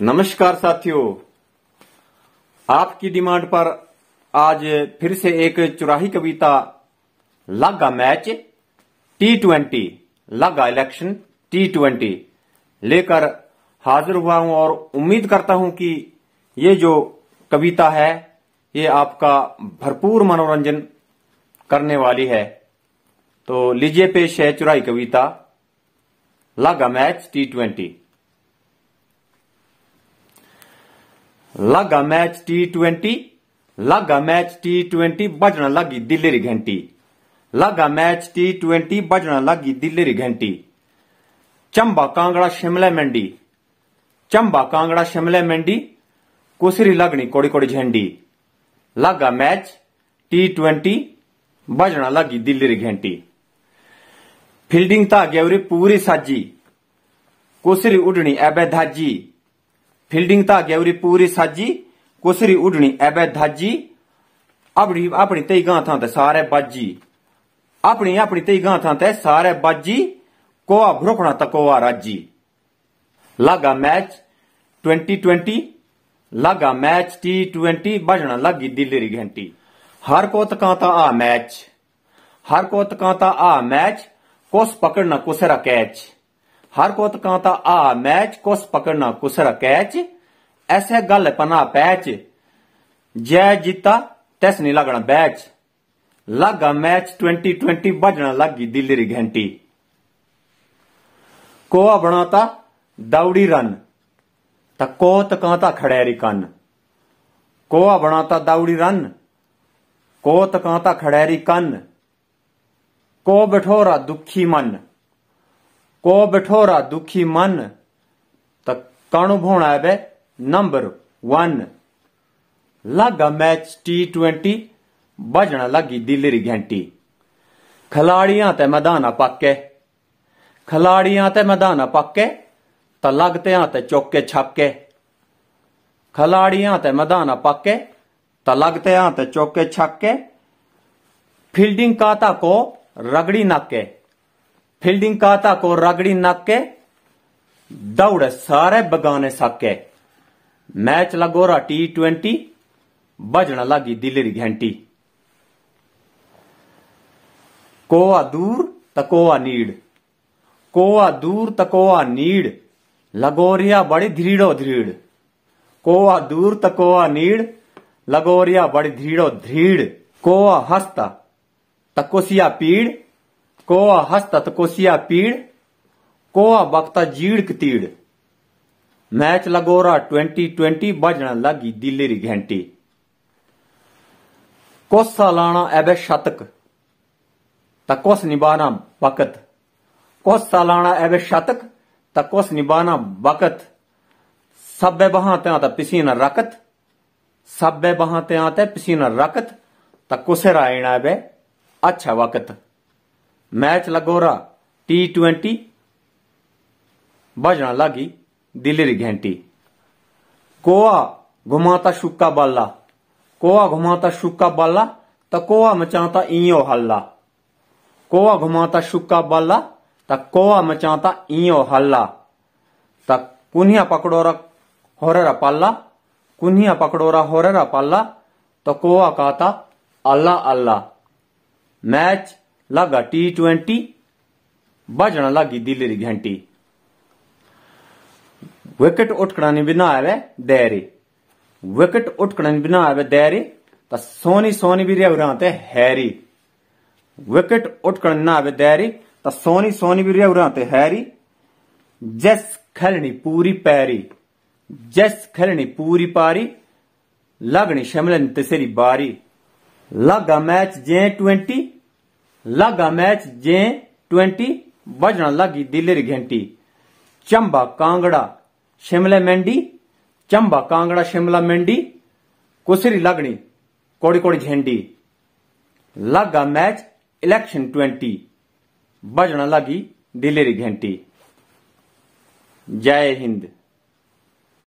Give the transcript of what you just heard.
नमस्कार साथियों आपकी डिमांड पर आज फिर से एक चुराही कविता लागा मैच टी ट्वेंटी लागा इलेक्शन टी ट्वेंटी लेकर हाजिर हुआ हूं और उम्मीद करता हूं कि ये जो कविता है ये आपका भरपूर मनोरंजन करने वाली है तो लीजिए पेश है चुराही कविता लागा मैच टी ट्वेंटी लगा मैच टी ट्वेंटी लगा मैच टी ट्वेंटी बजना लगी दिलेरी घंटी लगा मैच टी ट्वेंटी बजना लगी दिलेरी घंटी चंबा कांगड़ा शिमला मंडी चंबा कांगड़ा शिमला मंडी कुसरी लगनी कोड़ी कोड़ी झंडी लगा मैच टी ट्वेंटी बजना लगी दिलेरी घंटी फील्डिंग ता गेवरी पूरी साजी कुसरी उड़नी एबे धाजी ફિલ્ડિંગ તાગે ઉરી પૂરી સાજી કુસરી ઉડણી એબે ધાજી આપણી આપણી તઈ ગાં થાં તે સારે બાજી આપણી આપણી તઈ ગાં થાં તે સારે બાજી કોવા ભ્રોખણા તકોવા રાજી લાગા મેચ 2020 લાગા મેચ T20 બજણા લાગી દિલ્લી ઘંટી हर को तकाता आ मैच हर को तकाता आ मैच कुछ पकड़ना कुसरा कैच हर कोत कांता आ मैच कुस पकड़ना कुसरा कैच ऐसे गल पना पैच जय जीता तैस नहीं लगना बैच लगा मैच ट्वेंटी ट्वेंटी बजना लगी दिल्ली री घंटी कोआ बनाता दौड़ी रन त कोत कांता खड़ेरी कन कोआ बनाता दौड़ी रन कोत कांता खड़ेरी कन को बठोरा दुखी मन को बठोरा दुखी मन तण कण है वे नंबर वन लागा मैच टी ट्वेंटी बजना लगी दिलेरी घंटी खलाड़िया ते मैदाना पाके खिलाड़ियां ते मैदाना पाके त लगते ते चौके छाके खिलाड़ियां ते मैदाना पाके त लगते ते चौके छाके फील्डिंग काता को रगड़ी नाके फील्डिंग काता को रगड़ी नाके दौड़ सारे बगाने साके मैच लगोरा टी ट्वेंटी बजन लगी दिलेरी घंटी कोआ दूर तकोआ नीड कोआ दूर तकोआ नीड लगोरिया बड़ी धीड़ो धीड़ कोआ दूर तकोआ नीड लगोरिया बड़ी धीड़ो धीड़ कोआ हस्ता तकोसिया पीड़ को हस्त कोसिया पीड़ को बक्ता जीड़ तीड़ मैच लगोरा ट्वेंटी ट्वेंटी बजन लगी दिलेरी घंटी कोसा लाना एबे शतक तकोस निबाना बकत कोसा लाना एबे शतक तकोस निबाना बकत सबे बहां ते पिसीना रकत सबे बहां ते आते पिसीना रकत तकोसे रायणा एबे अच्छा वकत मैच लगोरा टी ट्वेंटी भजना लागी दिलेरी घंटी कोआ घुमाता शुक्का बाला कोआ घुमाता शुक्का बाला तो कोआ मचाता इयो हल्ला कोआ घुमाता शुक्का बाला तो कोआ मचाता इयो हल्ला तो कुनिया पकड़ोरा होरेरा पाला कुनिया पकड़ोरा होरेरा पाला तो कोआ कहता अल्लाह अल्लाह मैच लागा टी ट्वेंटी बजना लागी दिले री घंटी विकेट उठकड़ाने बिना आवे दैरे विकेट उठकड़ाने बिना आवे दैरे तो सोनी सोनी भी रेवरा ते हैरी विकेट उठकड़न ना आवे दैरी तो सोनी सोनी भी रेवरा ते हैरी जस खेलनी पूरी पैरी जस खेलनी पूरी पारी लगनी शमलन तेरी बारी लागा मैच जे ट्वेंटी लगा मैच जे ट्वेंटी बजना लगी दिलेर घंटी चंबा कांगड़ा शिमला मेंडी चंबा कांगड़ा शिमला मेंडी कुसरी लगनी कोड़ी कोड़ी झंडी लगा मैच इलेक्शन ट्वेंटी बजना लगी दिलेरी घंटी जय हिंद